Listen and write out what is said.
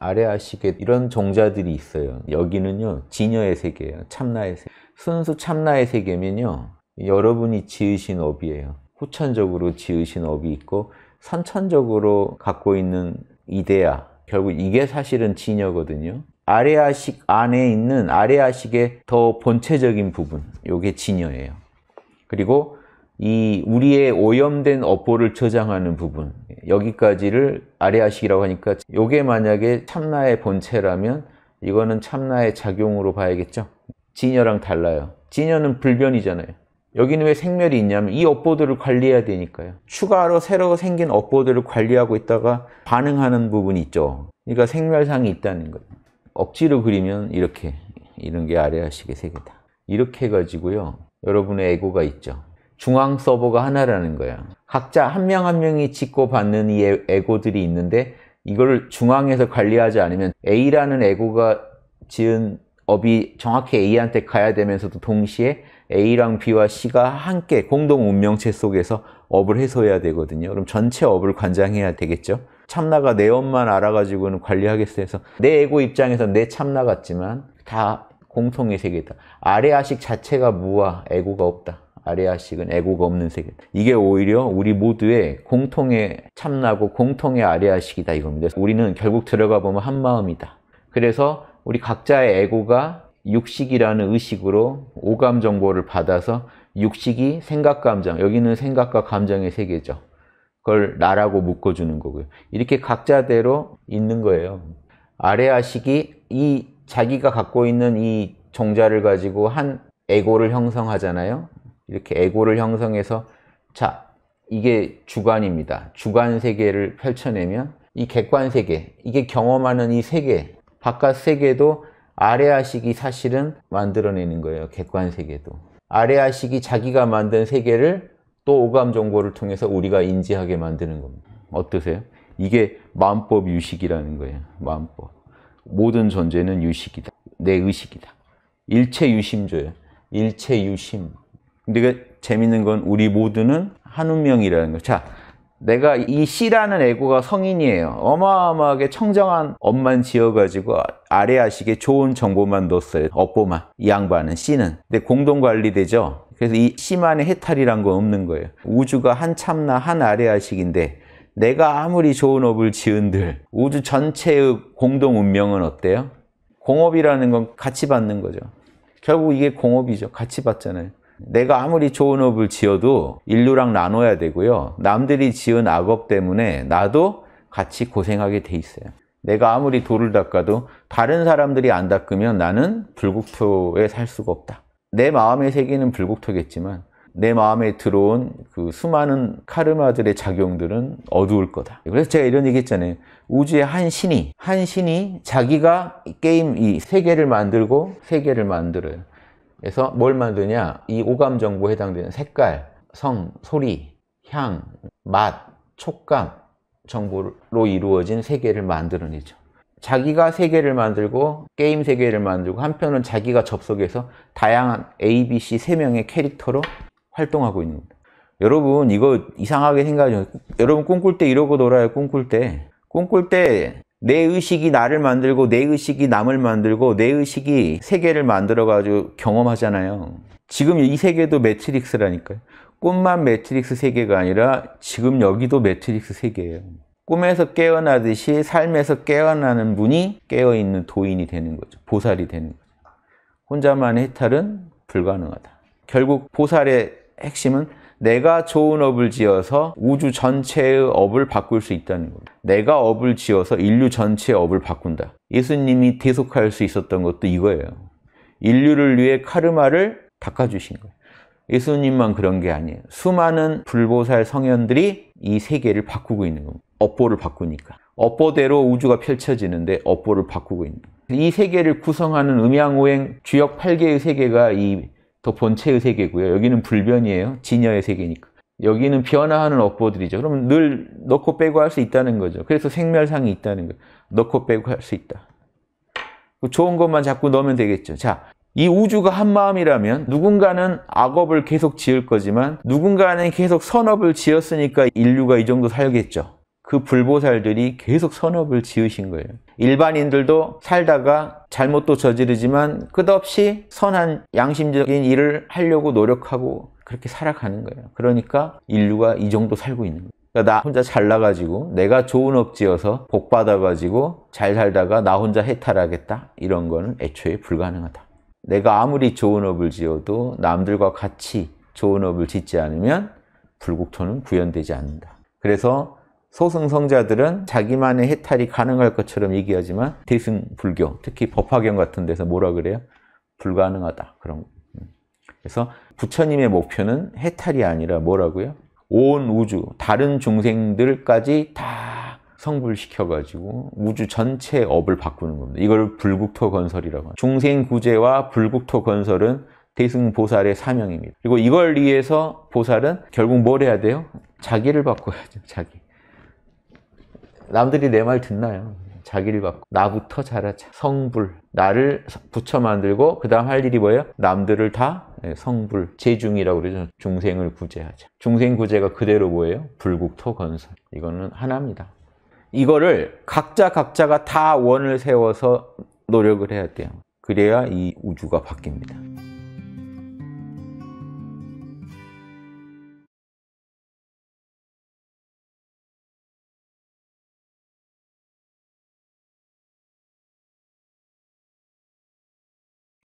아래아시계 이런 종자들이 있어요. 여기는요. 진여의 세계예요. 참나의 세계. 순수 참나의 세계면요. 여러분이 지으신 업이에요. 후천적으로 지으신 업이 있고 선천적으로 갖고 있는 이데아. 결국 이게 사실은 진여거든요. 아레아식 안에 있는 아레아식의 더 본체적인 부분. 요게 진여예요. 그리고 이 우리의 오염된 업보를 저장하는 부분 여기까지를 아래아시기라고 하니까 이게 만약에 참나의 본체라면 이거는 참나의 작용으로 봐야겠죠 진여랑 달라요 진여는 불변이잖아요 여기는 왜 생멸이 있냐면 이 업보들을 관리해야 되니까요 추가로 새로 생긴 업보들을 관리하고 있다가 반응하는 부분이 있죠 그러니까 생멸상이 있다는 거예요 억지로 그리면 이렇게 이런 게아래아시의 세계다 이렇게 해가지고요 여러분의 에고가 있죠 중앙 서버가 하나라는 거야. 각자 한 명 한 명이 짓고 받는 이 에고들이 있는데 이걸 중앙에서 관리하지 않으면 A라는 에고가 지은 업이 정확히 A한테 가야 되면서도 동시에 A랑 B와 C가 함께 공동 운명체 속에서 업을 해소해야 되거든요. 그럼 전체 업을 관장해야 되겠죠. 참나가 내 업만 알아가지고는 관리하겠어 해서 내 에고 입장에서 내 참나 같지만 다 공통의 세계다. 아래 아식 자체가 무와 에고가 없다. 아레아식은 애고가 없는 세계. 이게 오히려 우리 모두의 공통의 참나고 공통의 아레아식이다 이겁니다. 우리는 결국 들어가 보면 한 마음이다. 그래서 우리 각자의 애고가 육식이라는 의식으로 오감 정보를 받아서 육식이 생각 감정, 여기는 생각과 감정의 세계죠. 그걸 나라고 묶어주는 거고요. 이렇게 각자대로 있는 거예요. 아레아식이 이 자기가 갖고 있는 이 종자를 가지고 한 에고를 형성하잖아요. 이렇게 에고를 형성해서 자 이게 주관입니다. 주관 세계를 펼쳐내면 이 객관 세계, 이게 경험하는 이 세계, 바깥 세계도 아래아식이 사실은 만들어내는 거예요. 객관 세계도. 아래아식이 자기가 만든 세계를 또 오감 정보를 통해서 우리가 인지하게 만드는 겁니다. 어떠세요? 이게 마음법 유식이라는 거예요. 마음법. 모든 존재는 유식이다. 내 의식이다. 일체 유심조예요. 일체 유심. 근데 그 재밌는 건 우리 모두는 한 운명이라는 거. 자, 내가 이 C라는 애고가 성인이에요. 어마어마하게 청정한 엄만 지어가지고 아래 아식에 좋은 정보만 넣었어요. 업보만. 이 양반은 C는. 근데 공동관리되죠. 그래서 이 C만의 해탈이란 건 없는 거예요. 우주가 한 참나 한 아래 아식인데 내가 아무리 좋은 업을 지은들 우주 전체의 공동 운명은 어때요? 공업이라는 건 같이 받는 거죠. 결국 이게 공업이죠. 같이 받잖아요. 내가 아무리 좋은 업을 지어도 인류랑 나눠야 되고요. 남들이 지은 악업 때문에 나도 같이 고생하게 돼 있어요. 내가 아무리 돌을 닦아도 다른 사람들이 안 닦으면 나는 불국토에 살 수가 없다. 내 마음의 세계는 불국토겠지만 내 마음에 들어온 그 수많은 카르마들의 작용들은 어두울 거다. 그래서 제가 이런 얘기 했잖아요. 우주의 한 신이, 한 신이 자기가 게임 이 세계를 만들고 세계를 만들어요. 그래서 뭘 만드냐 이 오감 정보에 해당되는 색깔, 성, 소리, 향, 맛, 촉감 정보로 이루어진 세계를 만들어내죠 자기가 세계를 만들고 게임 세계를 만들고 한편은 자기가 접속해서 다양한 A, B, C 3명의 캐릭터로 활동하고 있는 겁니다 여러분 이거 이상하게 생각하죠 여러분 꿈꿀 때 이러고 놀아요 꿈꿀 때 꿈꿀 때내 의식이 나를 만들고 내 의식이 남을 만들고 내 의식이 세계를 만들어가지고 경험하잖아요. 지금 이 세계도 매트릭스라니까요. 꿈만 매트릭스 세계가 아니라 지금 여기도 매트릭스 세계예요. 꿈에서 깨어나듯이 삶에서 깨어나는 분이 깨어있는 도인이 되는 거죠. 보살이 되는 거죠. 혼자만의 해탈은 불가능하다. 결국 보살의 핵심은 내가 좋은 업을 지어서 우주 전체의 업을 바꿀 수 있다는 겁니다. 내가 업을 지어서 인류 전체의 업을 바꾼다. 예수님이 대속할 수 있었던 것도 이거예요. 인류를 위해 카르마를 닦아주신 거예요. 예수님만 그런 게 아니에요. 수많은 불보살 성현들이 이 세계를 바꾸고 있는 겁니다. 업보를 바꾸니까. 업보대로 우주가 펼쳐지는데 업보를 바꾸고 있는 거예요. 이 세계를 구성하는 음양오행 주역 8개의 세계가 이더 본체의 세계고요. 여기는 불변이에요. 진여의 세계니까. 여기는 변화하는 업보들이죠. 그러면 늘 넣고 빼고 할 수 있다는 거죠. 그래서 생멸상이 있다는 거예요. 넣고 빼고 할 수 있다. 그 좋은 것만 자꾸 넣으면 되겠죠. 자, 이 우주가 한 마음이라면 누군가는 악업을 계속 지을 거지만 누군가는 계속 선업을 지었으니까 인류가 이 정도 살겠죠. 그 불보살들이 계속 선업을 지으신 거예요. 일반인들도 살다가 잘못도 저지르지만 끝없이 선한 양심적인 일을 하려고 노력하고 그렇게 살아가는 거예요. 그러니까 인류가 이 정도 살고 있는 거예요. 그러니까 나 혼자 잘나가지고 내가 좋은 업지어서 복 받아가지고 잘 살다가 나 혼자 해탈하겠다 이런 거는 애초에 불가능하다. 내가 아무리 좋은 업을 지어도 남들과 같이 좋은 업을 짓지 않으면 불국토는 구현되지 않는다. 그래서 소승성자들은 자기만의 해탈이 가능할 것처럼 얘기하지만 대승 불교, 특히 법화경 같은 데서 뭐라 그래요? 불가능하다. 그런 음. 그래서 부처님의 목표는 해탈이 아니라 뭐라고요? 온 우주, 다른 중생들까지 다 성불시켜가지고 우주 전체 업을 바꾸는 겁니다. 이걸 불국토 건설이라고 합니다. 중생구제와 불국토 건설은 대승보살의 사명입니다. 그리고 이걸 위해서 보살은 결국 뭘 해야 돼요? 자기를 바꿔야죠, 자기. 남들이 내 말 듣나요? 자기를 갖고 나부터 자라자 성불 나를 부처 만들고 그 다음 할 일이 뭐예요? 남들을 다 네, 성불 재중이라고 그러죠 중생을 구제하자 중생 구제가 그대로 뭐예요? 불국토 건설 이거는 하나입니다 이거를 각자 각자가 다 원을 세워서 노력을 해야 돼요 그래야 이 우주가 바뀝니다